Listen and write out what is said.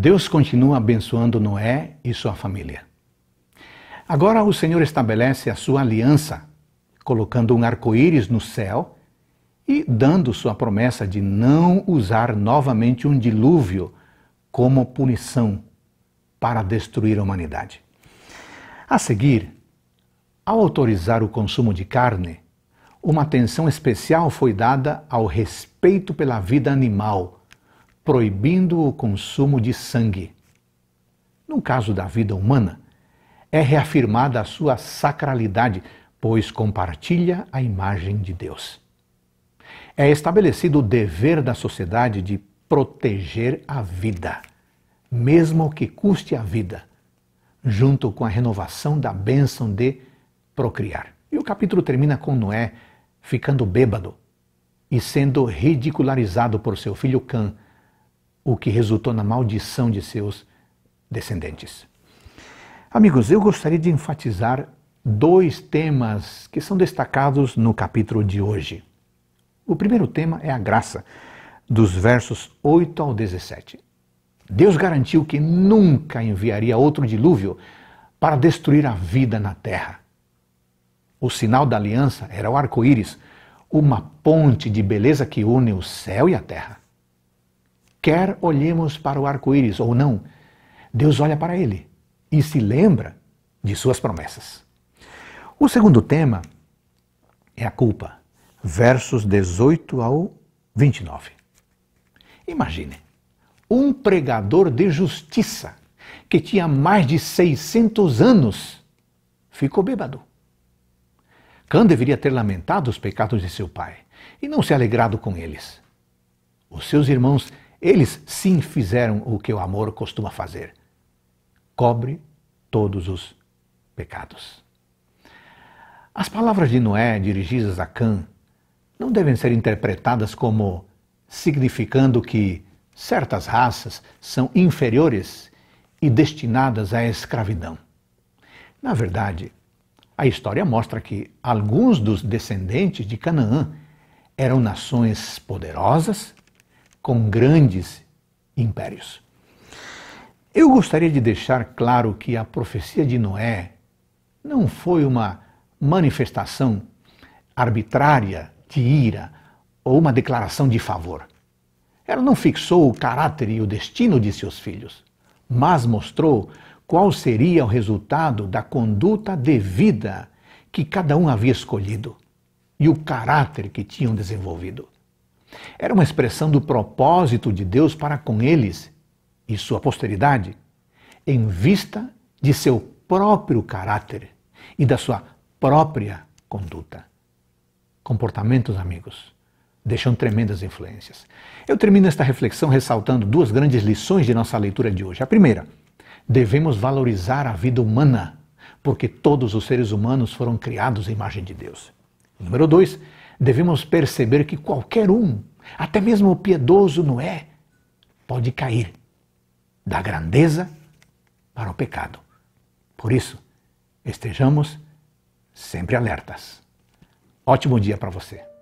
Deus continua abençoando Noé e sua família. Agora o Senhor estabelece a sua aliança, colocando um arco-íris no céu e dando sua promessa de não usar novamente um dilúvio como punição para destruir a humanidade. A seguir, ao autorizar o consumo de carne, uma atenção especial foi dada ao respeito pela vida animal proibindo o consumo de sangue. No caso da vida humana, é reafirmada a sua sacralidade, pois compartilha a imagem de Deus. É estabelecido o dever da sociedade de proteger a vida, mesmo que custe a vida, junto com a renovação da bênção de procriar. E o capítulo termina com Noé ficando bêbado e sendo ridicularizado por seu filho Cã, o que resultou na maldição de seus descendentes. Amigos, eu gostaria de enfatizar dois temas que são destacados no capítulo de hoje. O primeiro tema é a graça, dos versos 8 ao 17. Deus garantiu que nunca enviaria outro dilúvio para destruir a vida na terra. O sinal da aliança era o arco-íris, uma ponte de beleza que une o céu e a terra quer olhemos para o arco-íris ou não, Deus olha para ele e se lembra de suas promessas. O segundo tema é a culpa, versos 18 ao 29. Imagine, um pregador de justiça que tinha mais de 600 anos ficou bêbado. Cã deveria ter lamentado os pecados de seu pai e não se alegrado com eles. Os seus irmãos eles sim fizeram o que o amor costuma fazer: cobre todos os pecados. As palavras de Noé dirigidas a Cã não devem ser interpretadas como significando que certas raças são inferiores e destinadas à escravidão. Na verdade, a história mostra que alguns dos descendentes de Canaã eram nações poderosas com grandes impérios. Eu gostaria de deixar claro que a profecia de Noé não foi uma manifestação arbitrária de ira ou uma declaração de favor. Ela não fixou o caráter e o destino de seus filhos, mas mostrou qual seria o resultado da conduta devida que cada um havia escolhido e o caráter que tinham desenvolvido. Era uma expressão do propósito de Deus para com eles e sua posteridade, em vista de seu próprio caráter e da sua própria conduta. Comportamentos, amigos, deixam tremendas influências. Eu termino esta reflexão ressaltando duas grandes lições de nossa leitura de hoje. A primeira, devemos valorizar a vida humana, porque todos os seres humanos foram criados à imagem de Deus. Número dois, devemos perceber que qualquer um, até mesmo o piedoso Noé, pode cair da grandeza para o pecado. Por isso, estejamos sempre alertas. Ótimo dia para você.